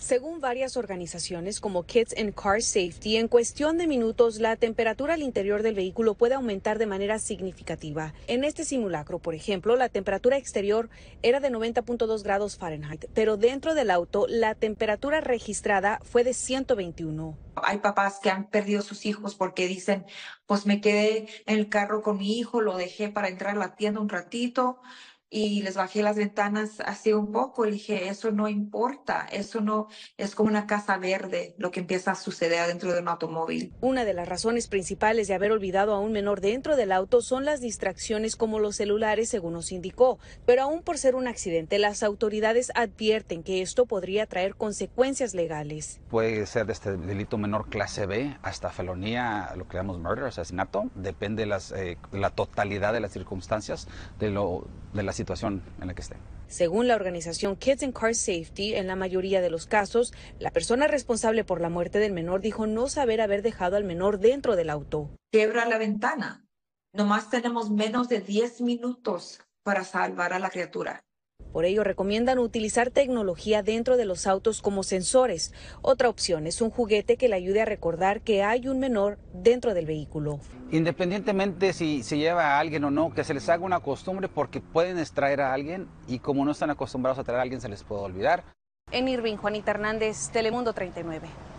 Según varias organizaciones como Kids and Car Safety, en cuestión de minutos la temperatura al interior del vehículo puede aumentar de manera significativa. En este simulacro, por ejemplo, la temperatura exterior era de 90.2 grados Fahrenheit, pero dentro del auto la temperatura registrada fue de 121. Hay papás que han perdido sus hijos porque dicen, pues me quedé en el carro con mi hijo, lo dejé para entrar a la tienda un ratito, y les bajé las ventanas así un poco y dije, eso no importa, eso no es como una casa verde lo que empieza a suceder dentro de un automóvil. Una de las razones principales de haber olvidado a un menor dentro del auto son las distracciones como los celulares, según nos indicó, pero aún por ser un accidente, las autoridades advierten que esto podría traer consecuencias legales. Puede ser este delito menor clase B hasta felonía, lo que llamamos murder, asesinato, depende las, eh, la totalidad de las circunstancias de lo de las situación en la que esté. Según la organización Kids and Car Safety, en la mayoría de los casos, la persona responsable por la muerte del menor dijo no saber haber dejado al menor dentro del auto. Quebra la ventana. Nomás tenemos menos de 10 minutos para salvar a la criatura. Por ello recomiendan utilizar tecnología dentro de los autos como sensores. Otra opción es un juguete que le ayude a recordar que hay un menor dentro del vehículo. Independientemente si se lleva a alguien o no, que se les haga una costumbre porque pueden extraer a alguien y como no están acostumbrados a traer a alguien se les puede olvidar. En Irving, Juanita Hernández, Telemundo 39.